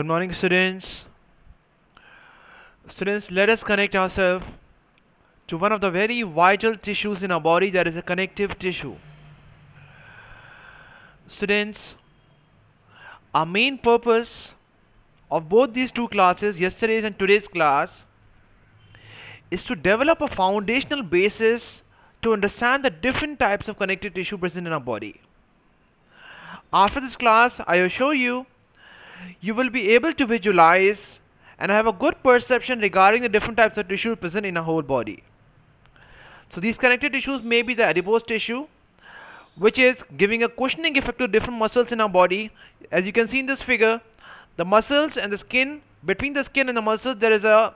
Good morning students. Students, let us connect ourselves to one of the very vital tissues in our body that is a connective tissue. Students, our main purpose of both these two classes, yesterday's and today's class, is to develop a foundational basis to understand the different types of connective tissue present in our body. After this class, I assure you you will be able to visualize and have a good perception regarding the different types of tissue present in a whole body. So these connected tissues may be the adipose tissue which is giving a cushioning effect to different muscles in our body. As you can see in this figure, the muscles and the skin, between the skin and the muscles there is a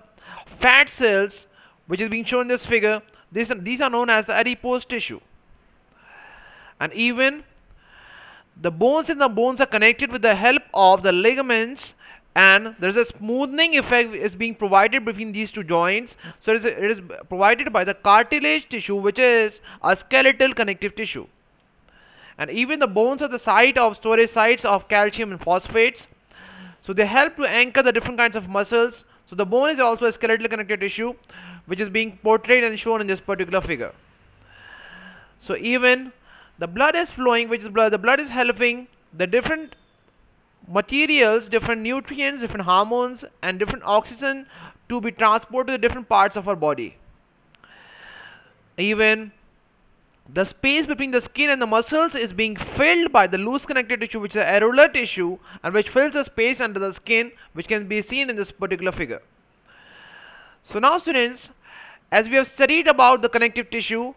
fat cells which is being shown in this figure. These, these are known as the adipose tissue. And even the bones in the bones are connected with the help of the ligaments and there's a smoothing effect is being provided between these two joints. So it is, it is provided by the cartilage tissue which is a skeletal connective tissue. And even the bones are the site of storage sites of calcium and phosphates. So they help to anchor the different kinds of muscles. So the bone is also a skeletal connective tissue which is being portrayed and shown in this particular figure. So even the blood is flowing which is blood the blood is helping the different materials different nutrients different hormones and different oxygen to be transported to the different parts of our body even the space between the skin and the muscles is being filled by the loose connective tissue which is the areolar tissue and which fills the space under the skin which can be seen in this particular figure so now students as we have studied about the connective tissue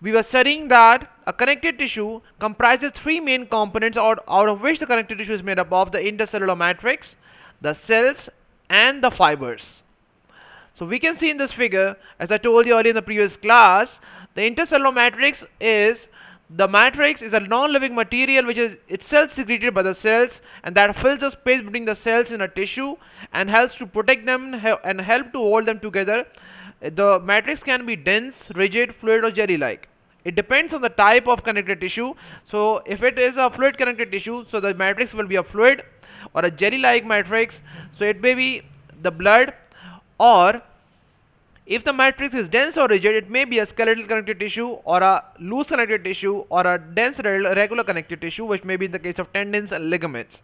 we were studying that a connected tissue comprises three main components out, out of which the connected tissue is made up of the intercellular matrix, the cells and the fibers. So we can see in this figure, as I told you earlier in the previous class, the intercellular matrix is the matrix is a non-living material which is itself secreted by the cells and that fills the space between the cells in a tissue and helps to protect them and help to hold them together the matrix can be dense, rigid, fluid or jelly-like. It depends on the type of connective tissue. So if it is a fluid connective tissue, so the matrix will be a fluid or a jelly-like matrix. So it may be the blood or if the matrix is dense or rigid, it may be a skeletal connective tissue or a loose connective tissue or a dense regular connective tissue, which may be in the case of tendons and ligaments.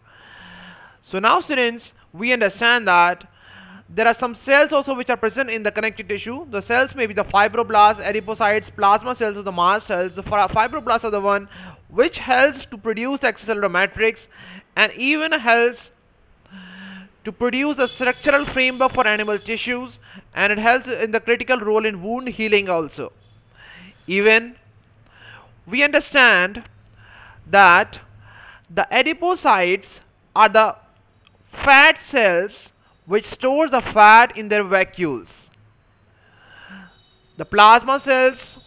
So now students, we understand that there are some cells also which are present in the connective tissue. The cells may be the fibroblasts, adipocytes, plasma cells or the mast cells. The fibroblasts are the one which helps to produce the extracellular matrix and even helps to produce a structural framework for animal tissues and it helps in the critical role in wound healing also. Even we understand that the adipocytes are the fat cells which stores the fat in their vacuoles. The plasma cells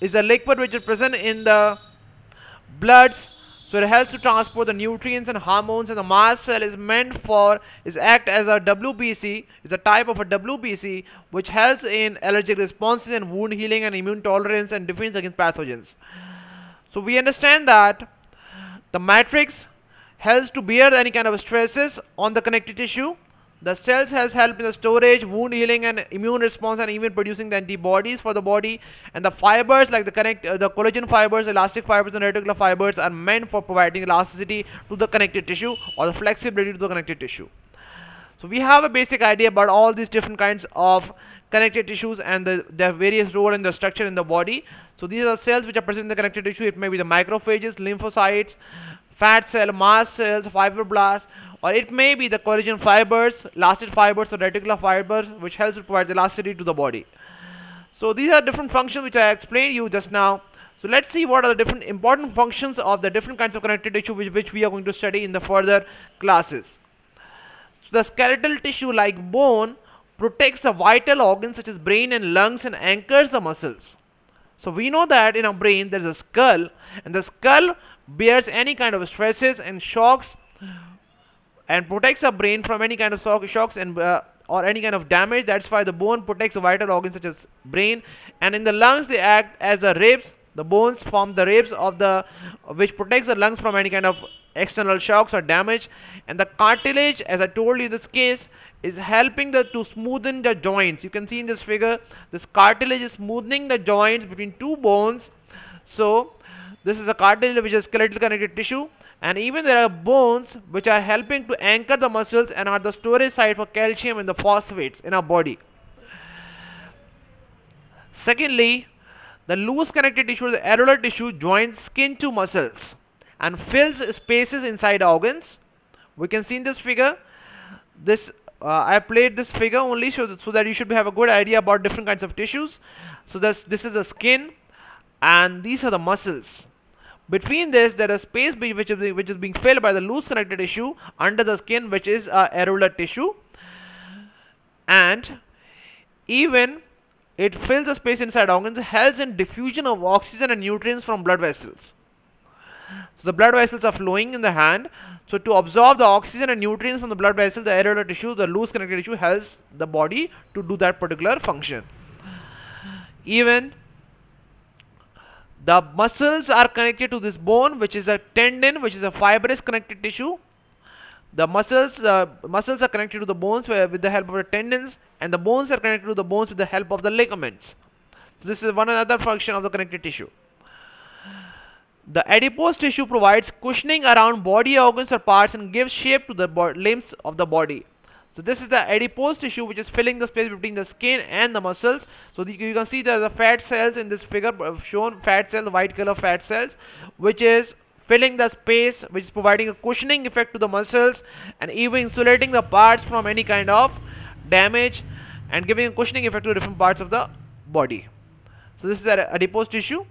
is a liquid which is present in the bloods so it helps to transport the nutrients and hormones and the mast cell is meant for is act as a WBC is a type of a WBC which helps in allergic responses and wound healing and immune tolerance and defense against pathogens. So we understand that the matrix helps to bear any kind of stresses on the connective tissue the cells has helped in the storage, wound healing and immune response and even producing the antibodies for the body. And the fibers like the connect uh, the collagen fibers, elastic fibers and reticular fibers are meant for providing elasticity to the connective tissue or the flexibility to the connective tissue. So we have a basic idea about all these different kinds of connective tissues and the, their various role in the structure in the body. So these are cells which are present in the connective tissue. It may be the macrophages, lymphocytes, fat cell, mast cells, fibroblasts, or it may be the collagen fibers, elastic fibers or reticular fibers which helps to provide elasticity to the body. So these are different functions which I explained you just now. So let's see what are the different important functions of the different kinds of connective tissue which, which we are going to study in the further classes. So the skeletal tissue like bone protects the vital organs such as brain and lungs and anchors the muscles. So we know that in our brain there is a skull and the skull bears any kind of stresses and shocks and protects our brain from any kind of shock, shocks and uh, or any kind of damage. That's why the bone protects vital organs such as brain. And in the lungs, they act as the ribs. The bones form the ribs of the which protects the lungs from any kind of external shocks or damage. And the cartilage, as I told you, this case is helping the to smoothen the joints. You can see in this figure, this cartilage is smoothing the joints between two bones. So this is a cartilage which is skeletal connective tissue and even there are bones which are helping to anchor the muscles and are the storage site for calcium and the phosphates in our body. Secondly, the loose connective tissue, the areolar tissue joins skin to muscles and fills spaces inside organs. We can see in this figure, this uh, I played this figure only so that, so that you should have a good idea about different kinds of tissues. So this, this is the skin and these are the muscles between this, there is space which is, which is being filled by the loose connected tissue under the skin, which is uh, areolar tissue. And even it fills the space inside organs, helps in diffusion of oxygen and nutrients from blood vessels. So the blood vessels are flowing in the hand. So to absorb the oxygen and nutrients from the blood vessel, the areolar tissue, the loose connected tissue helps the body to do that particular function. Even the muscles are connected to this bone which is a tendon which is a fibrous connected tissue. The muscles, the uh, muscles are connected to the bones with the help of the tendons and the bones are connected to the bones with the help of the ligaments. So this is one another function of the connective tissue. The adipose tissue provides cushioning around body organs or parts and gives shape to the limbs of the body. So this is the adipose tissue which is filling the space between the skin and the muscles. So the, you can see there are the fat cells in this figure uh, shown fat cell, white color fat cells which is filling the space which is providing a cushioning effect to the muscles and even insulating the parts from any kind of damage and giving a cushioning effect to different parts of the body. So this is the adipose tissue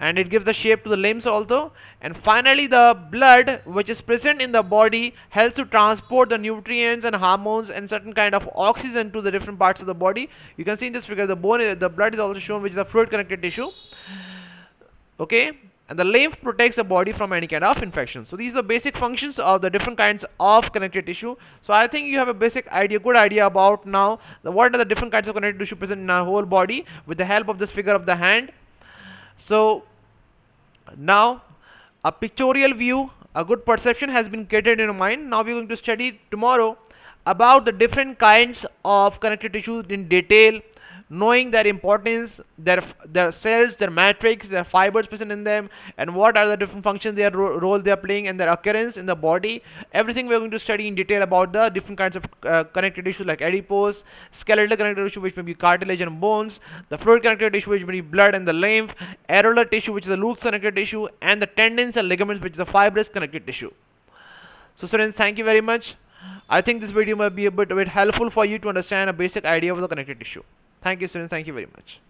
and it gives the shape to the limbs also and finally the blood which is present in the body helps to transport the nutrients and hormones and certain kind of oxygen to the different parts of the body you can see in this figure the bone the blood is also shown which is a fluid connected tissue okay and the lymph protects the body from any kind of infection so these are the basic functions of the different kinds of connected tissue so i think you have a basic idea good idea about now the, what are the different kinds of connected tissue present in our whole body with the help of this figure of the hand so now, a pictorial view, a good perception has been created in your mind. Now we are going to study tomorrow about the different kinds of connective tissue in detail knowing their importance, their, their cells, their matrix, their fibers present in them, and what are the different functions, their ro role they are playing, and their occurrence in the body. Everything we are going to study in detail about the different kinds of uh, connected tissues like adipose, skeletal connected tissue, which may be cartilage and bones, the fluid connected tissue, which may be blood and the lymph, areolar tissue, which is the loose connected tissue, and the tendons and ligaments, which is the fibrous connected tissue. So students, thank you very much. I think this video might be a bit, a bit helpful for you to understand a basic idea of the connective tissue. Thank you students. Thank you very much.